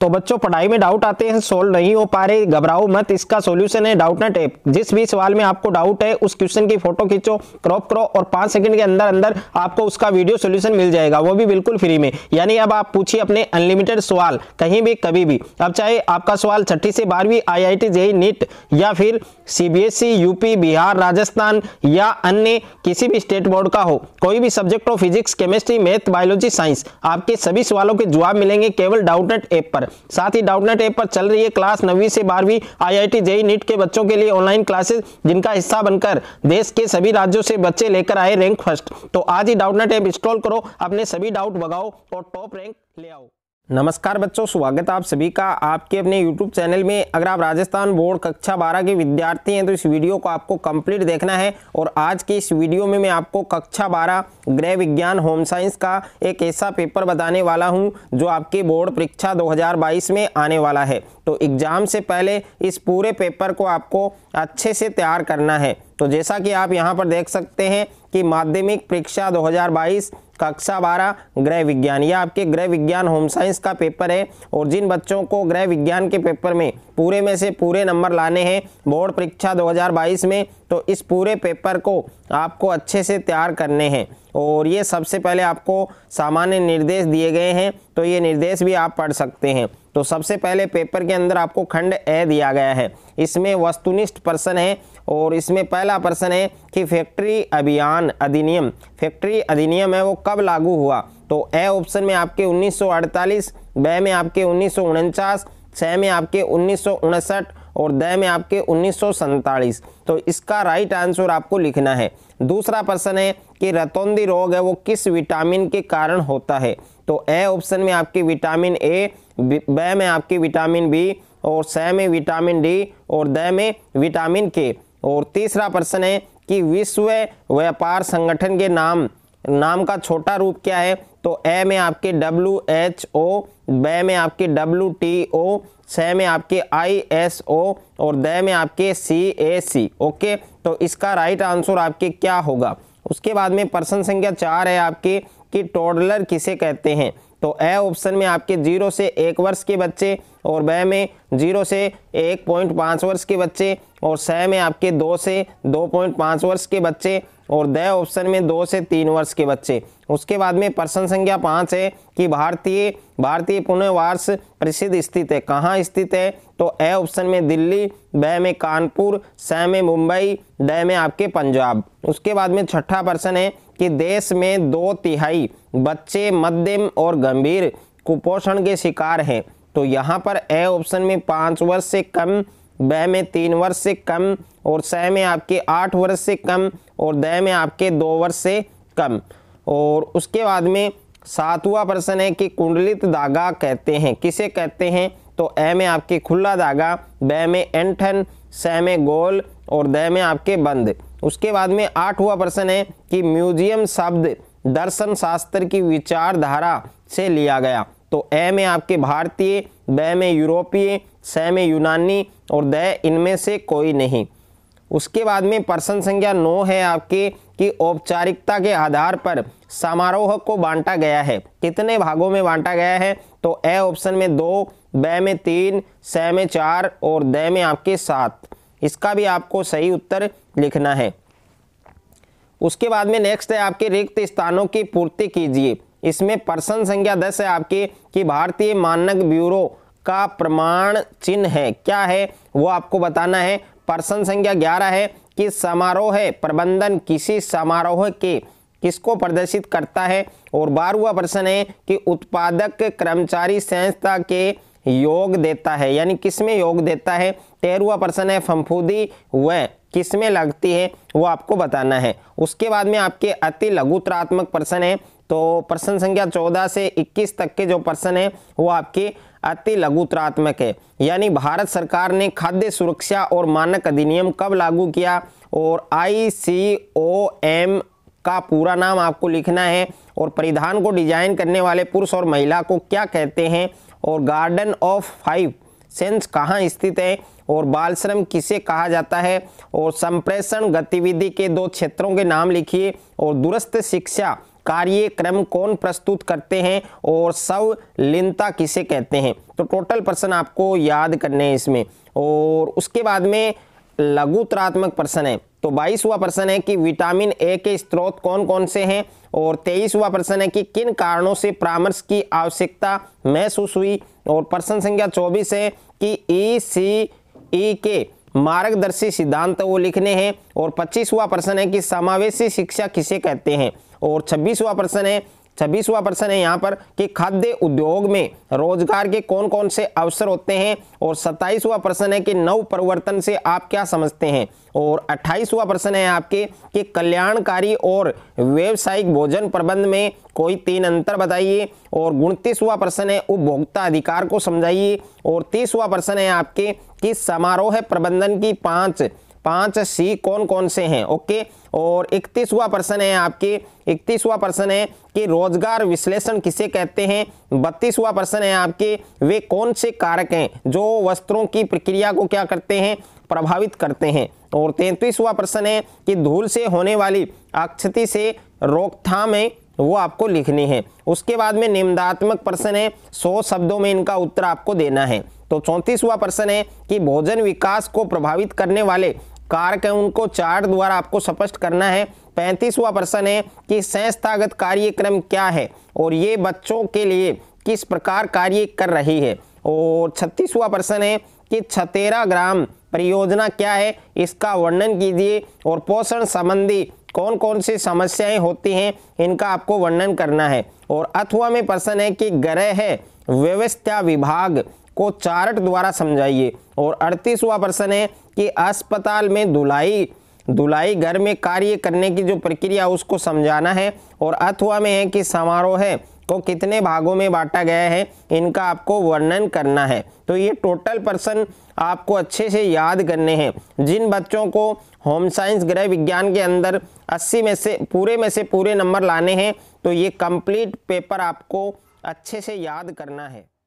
तो बच्चों पढ़ाई में डाउट आते हैं सोल्व नहीं हो पा रहे घबराओ मत इसका सॉल्यूशन है डाउट नट ऐप जिस भी सवाल में आपको डाउट है उस क्वेश्चन की फोटो खींचो क्रॉप करो और पांच सेकंड के अंदर अंदर आपको उसका वीडियो सॉल्यूशन मिल जाएगा वो भी बिल्कुल फ्री में यानी अब आप पूछिए अपने अनलिमिटेड सवाल कहीं भी कभी भी अब चाहे आपका सवाल छठी से बारहवीं I I T JEE NEET या फिर C UP e, Bihar Rajasthan या अन्य किसी भी स्टेट बोर्ड का हो कोई भी सब्जेक्ट हो physics chemistry math biology science आपके सभी सवालों के जवाब मिलेंगे केवल डाउट नट ऐप पर साथ ही डाउटनेट ऐप पर चल रही है क्लास नवी से बारहवीं आईआईटी जेई नीट के बच्चों के लिए ऑनलाइन क्लासेस जिनका हिस्सा बनकर देश के सभी राज्यों से बच्चे लेकर आए रैंक फर्स्ट तो आज ही डाउटनेट ऐप इंस्टॉल करो अपने सभी डाउट भगाओ और टॉप रैंक ले आओ नमस्कार बच्चों स्वागत आप सभी का आपके अपने YouTube चैनल में अगर आप राजस्थान बोर्ड कक्षा 12 के विद्यार्थी हैं तो इस वीडियो को आपको कंप्लीट देखना है और आज के इस वीडियो में मैं आपको कक्षा 12 गृह विज्ञान होम साइंस का एक ऐसा पेपर बताने वाला हूं जो आपके बोर्ड परीक्षा 2022 में आने वाला है तो एग्ज़ाम से पहले इस पूरे पेपर को आपको अच्छे से तैयार करना है तो जैसा कि आप यहाँ पर देख सकते हैं कि माध्यमिक परीक्षा दो कक्षा बारह गृह विज्ञान यह आपके गृह विज्ञान होम साइंस का पेपर है और जिन बच्चों को गृह विज्ञान के पेपर में पूरे में से पूरे नंबर लाने हैं बोर्ड परीक्षा 2022 में तो इस पूरे पेपर को आपको अच्छे से तैयार करने हैं और ये सबसे पहले आपको सामान्य निर्देश दिए गए हैं तो ये निर्देश भी आप पढ़ सकते हैं तो सबसे पहले पेपर के अंदर आपको खंड ए दिया गया है इसमें वस्तुनिष्ठ प्रश्न है और इसमें पहला प्रश्न है कि फैक्ट्री अभियान अधिनियम फैक्ट्री अधिनियम है वो कब लागू हुआ तो ए ऑप्शन में आपके 1948 बे में आपके उन्नीस सौ में आपके उन्नीस और द में आपके उन्नीस तो इसका राइट आंसर आपको लिखना है दूसरा प्रश्न है कि रतौंदी रोग है वो किस विटामिन के कारण होता है तो ए ऑप्शन में आपके विटामिन ए ब में आपके विटामिन बी और स में विटामिन डी और द में विटामिन के और तीसरा प्रश्न है कि विश्व व्यापार संगठन के नाम नाम का छोटा रूप क्या है तो ए में आपके डब्ल्यू एच ओ ब में आपके डब्ल्यू टी ओ स में आपके आई एस ओ और द में आपके सी ए सी ओके तो इसका राइट आंसर आपके क्या होगा उसके बाद में प्रश्न संख्या चार है आपके कि टोडलर किसे कहते हैं तो ए ऑप्शन में आपके जीरो से एक वर्ष के बच्चे और ब में जीरो से एक पॉइंट पाँच वर्ष के बच्चे और स में आपके दो से दो पॉइंट पाँच वर्ष के बच्चे और द ऑप्शन में दो से तीन वर्ष के बच्चे उसके बाद में प्रश्न संख्या पाँच है कि भारतीय भारतीय पुनर्वास प्रसिद्ध स्थित है कहाँ स्थित है तो ए ऑप्शन में दिल्ली ब में कानपुर स में मुंबई ड में आपके पंजाब उसके बाद में छठा प्रश्न है कि देश में दो तिहाई बच्चे मध्यम और गंभीर कुपोषण के शिकार हैं तो यहाँ पर ए ऑप्शन में पाँच वर्ष से कम ब में तीन वर्ष से कम और स में आपके आठ वर्ष से कम और द में आपके दो वर्ष से कम और उसके बाद में सातवां प्रश्न है कि कुंडलित धागा कहते हैं किसे कहते हैं तो ए में आपके खुला धागा ब में एंठन स में गोल और द में आपके बंद उसके बाद में आठवां प्रश्न है कि म्यूजियम शब्द दर्शन शास्त्र की विचारधारा से लिया गया तो ए में आपके भारतीय ब में यूरोपीय स में यूनानी और द इनमें से कोई नहीं उसके बाद में प्रश्न संख्या नौ है आपके कि औपचारिकता के आधार पर समारोह को बांटा गया है कितने भागों में बांटा गया है तो ए ऑप्शन में दो ब में तीन स में चार और द में आपके सात इसका भी आपको सही उत्तर लिखना है उसके बाद में नेक्स्ट है आपके रिक्त स्थानों की पूर्ति कीजिए इसमें प्रश्न संख्या दस है आपके कि भारतीय मानक ब्यूरो का प्रमाण चिन्ह है क्या है वो आपको बताना है पर्सन संख्या ग्यारह है कि समारोह है प्रबंधन किसी समारोह के किसको प्रदर्शित करता है और बारहवा प्रश्न है कि उत्पादक कर्मचारी संस्था के योग देता है यानी किसमें योग देता है तेरहवा प्रश्न है फंफूदी व किसमें लगती है वो आपको बताना है उसके बाद में आपके अति लघुत्रात्मक प्रश्न है तो प्रश्न संख्या 14 से 21 तक के जो प्रश्न है वो आपके अति लघुत्रात्मक है यानी भारत सरकार ने खाद्य सुरक्षा और मानक अधिनियम कब लागू किया और आई सी ओ एम का पूरा नाम आपको लिखना है और परिधान को डिजाइन करने वाले पुरुष और महिला को क्या कहते हैं और गार्डन ऑफ फाइव सेंस कहाँ स्थित है और बाल श्रम किसे कहा जाता है और संप्रेषण गतिविधि के दो क्षेत्रों के नाम लिखिए और दूरस्थ शिक्षा कार्यक्रम कौन प्रस्तुत करते हैं और संलिनता किसे कहते हैं तो टोटल प्रश्न आपको याद करने हैं इसमें और उसके बाद में लघु उत्तरात्मक प्रश्न है तो बाईसवा प्रश्न है कि विटामिन ए के स्रोत कौन कौन से हैं और तेईसवा प्रश्न है कि किन कारणों से परामर्श की आवश्यकता महसूस हुई और प्रश्न संख्या चौबीस है कि ई सी ई के मार्गदर्शी सिद्धांत वो लिखने हैं और पच्चीसवा प्रश्न है कि समावेशी शिक्षा किसे कहते हैं और छब्बीसवा प्रश्न है छब्बीसवा प्रश्न है यहाँ पर कि खाद्य उद्योग में रोजगार के कौन कौन से अवसर होते हैं और सत्ताईसवा प्रश्न है कि नव परिवर्तन से आप क्या समझते हैं और अट्ठाईसवा प्रश्न है आपके कि कल्याणकारी और व्यावसायिक भोजन प्रबंध में कोई तीन अंतर बताइए और उनतीसवा प्रश्न है उपभोक्ता अधिकार को समझाइए और तीसवा प्रश्न है आपके कि समारोह प्रबंधन की पाँच पांच सी कौन कौन से हैं ओके और इकतीसवा प्रश्न है आपके इकतीसवा प्रश्न है कि रोजगार विश्लेषण किसे कहते हैं बत्तीसवा प्रश्न है आपके वे कौन से कारक हैं जो वस्त्रों की प्रक्रिया को क्या करते हैं प्रभावित करते हैं और तैंतीसवा प्रश्न है कि धूल से होने वाली अक्षति से रोकथाम है वो आपको लिखनी है उसके बाद में निम्नात्मक प्रश्न है सौ शब्दों में इनका उत्तर आपको देना है तो चौंतीसवा प्रश्न है कि भोजन विकास को प्रभावित करने वाले कारक है उनको चार्ट द्वारा आपको स्पष्ट करना है पैंतीसवा प्रश्न है कि संस्थागत कार्यक्रम क्या है और ये बच्चों के लिए किस प्रकार कार्य कर रही है और छत्तीसवा प्रश्न है कि छतेरा ग्राम परियोजना क्या है इसका वर्णन कीजिए और पोषण संबंधी कौन कौन सी समस्याएं होती हैं इनका आपको वर्णन करना है और अथवा में प्रश्न है कि ग्रह व्यवस्था विभाग को चार्ट द्वारा समझाइए और अड़तीसवा प्रश्न है कि अस्पताल में धुलाई धुलाई घर में कार्य करने की जो प्रक्रिया उसको समझाना है और अथवा में है कि समारोह है को कितने भागों में बांटा गया है इनका आपको वर्णन करना है तो ये टोटल पर्सन आपको अच्छे से याद करने हैं जिन बच्चों को होम साइंस गृह विज्ञान के अंदर 80 में से पूरे में से पूरे नंबर लाने हैं तो ये कंप्लीट पेपर आपको अच्छे से याद करना है